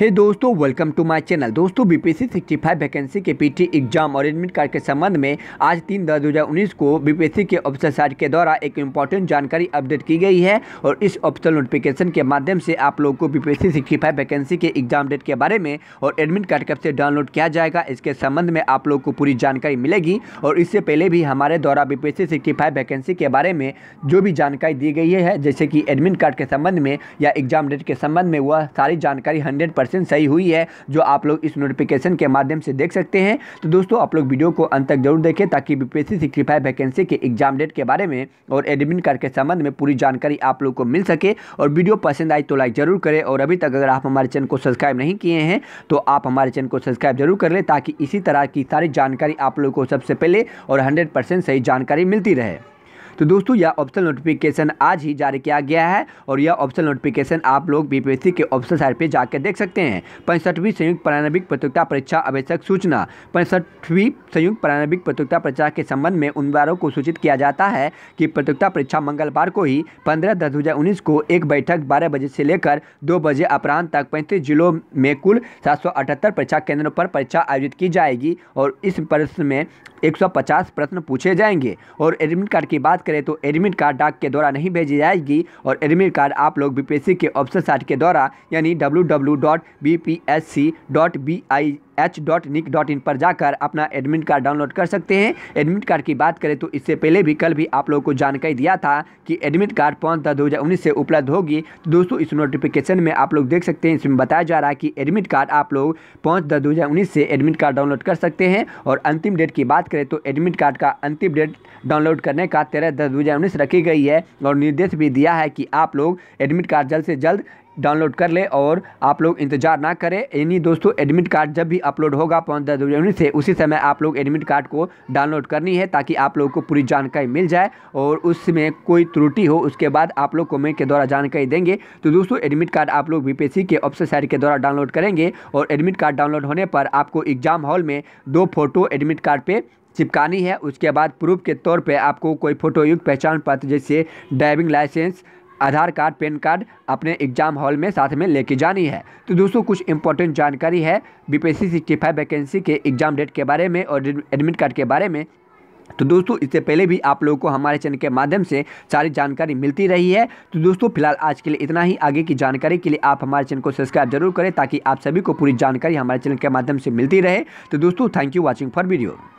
हे hey दोस्तों welcome to my channel दोस्तों BPSC 65 vacancy के पीटी एग्जाम और एडमिट कार्ड के संबंध में आज तीन दस दो को बीपीएससी के ऑफिसर साइट के द्वारा एक इम्पॉर्टेंट जानकारी अपडेट की गई है और इस ऑफिसल नोटिफिकेशन के माध्यम से आप लोगों को बीपीएससी 65 वैकेंसी के एग्जाम डेट के बारे में और एडमिट कार्ड कब से डाउनलोड किया जाएगा इसके संबंध में आप लोग को पूरी जानकारी मिलेगी और इससे पहले भी हमारे द्वारा बी पी वैकेंसी के बारे में जो भी जानकारी दी गई है जैसे कि एडमिट कार्ड के संबंध में या एग्जाम डेट के संबंध में वह सारी जानकारी हंड्रेड परसेंट सही हुई है जो आप लोग इस नोटिफिकेशन के माध्यम से देख सकते हैं तो दोस्तों आप लोग वीडियो को अंत तक जरूर देखें ताकि बीपीएससी सिक्सटी फाइव वैकेंसी के एग्जाम डेट के बारे में और एडमिट कार्ड के संबंध में पूरी जानकारी आप लोग को मिल सके और वीडियो पसंद आई तो लाइक जरूर करें और अभी तक अगर आप हमारे चैनल को सब्सक्राइब नहीं किए हैं तो आप हमारे चैनल को सब्सक्राइब जरूर कर लें ताकि इसी तरह की सारी जानकारी आप लोग को सबसे पहले और हंड्रेड सही जानकारी मिलती रहे तो दोस्तों यह ऑप्शन नोटिफिकेशन आज ही जारी किया गया है और यह ऑप्शन नोटिफिकेशन आप लोग बीपीएससी के ऑप्शन साइड पर जाकर देख सकते हैं पैंसठवीं संयुक्त प्रारंभिक प्रतियोगिता परीक्षा आवश्यक सूचना पैंसठवीं संयुक्त प्रारंभिक प्रतियोगिता परीक्षा के संबंध में उम्मीदवारों को सूचित किया जाता है कि प्रतियोगिता परीक्षा मंगलवार को ही पंद्रह दस दो को एक बैठक बारह बजे से लेकर दो बजे अपराह तक पैंतीस जिलों में कुल सात परीक्षा केंद्रों पर परीक्षा आयोजित की जाएगी और इस प्रश्न में 150 प्रश्न पूछे जाएंगे और एडमिट कार्ड की बात करें तो एडमिट कार्ड डाक के द्वारा नहीं भेजी जाएगी और एडमिट कार्ड आप लोग बीपीएससी के ऑप्शन साइट के द्वारा यानी W H dot nic dot in पर जाकर अपना एडमिट कार्ड डाउनलोड कर सकते हैं एडमिट कार्ड की बात करें तो इससे पहले भी कल भी आप लोगों को जानकारी दिया था कि एडमिट कार्ड पाँच दस दो हज़ार उन्नीस से उपलब्ध होगी तो दोस्तों इस नोटिफिकेशन में आप लोग देख सकते हैं इसमें बताया जा रहा है कि एडमिट कार्ड आप लोग पाँच दस दो हज़ार उन्नीस से एडमिट कार्ड डाउनलोड कर सकते हैं और अंतिम डेट की बात करें तो एडमिट कार्ड का अंतिम डेट डाउनलोड करने का तेरह दस दो रखी गई है और निर्देश भी दिया है कि आप लोग एडमिट कार्ड जल्द से जल्द डाउनलोड कर ले और आप लोग इंतजार ना करें यानी दोस्तों एडमिट कार्ड जब भी अपलोड होगा पाँच दस उन्नीस से उसी समय आप लोग एडमिट कार्ड को डाउनलोड करनी है ताकि आप लोगों को पूरी जानकारी मिल जाए और उसमें कोई त्रुटि हो उसके बाद आप लोग कमेंट के द्वारा जानकारी देंगे तो दोस्तों एडमिट कार्ड आप लोग बी के ऑप्शन साइड के द्वारा डाउनलोड करेंगे और एडमिट कार्ड डाउनलोड होने पर आपको एग्जाम हॉल में दो फोटो एडमिट कार्ड पर चिपकानी है उसके बाद प्रूफ के तौर पे आपको कोई फ़ोटोयुक्त पहचान पत्र जैसे driving licence Aadhaar card PAN card अपने एग्जाम हॉल में साथ में लेके जानी है तो दोस्तों कुछ इंपॉर्टेंट जानकारी है बी पी 65 वैकेंसी के एग्जाम डेट के बारे में और एडमिट कार्ड के बारे में तो दोस्तों इससे पहले भी आप लोगों को हमारे चैनल के माध्यम से सारी जानकारी मिलती रही है तो दोस्तों फिलहाल आज के लिए इतना ही आगे की जानकारी के लिए आप हमारे चैनल को सब्सक्राइब जरूर करें ताकि आप सभी को पूरी जानकारी हमारे चैनल के माध्यम से मिलती रहे तो दोस्तों thank you watching for video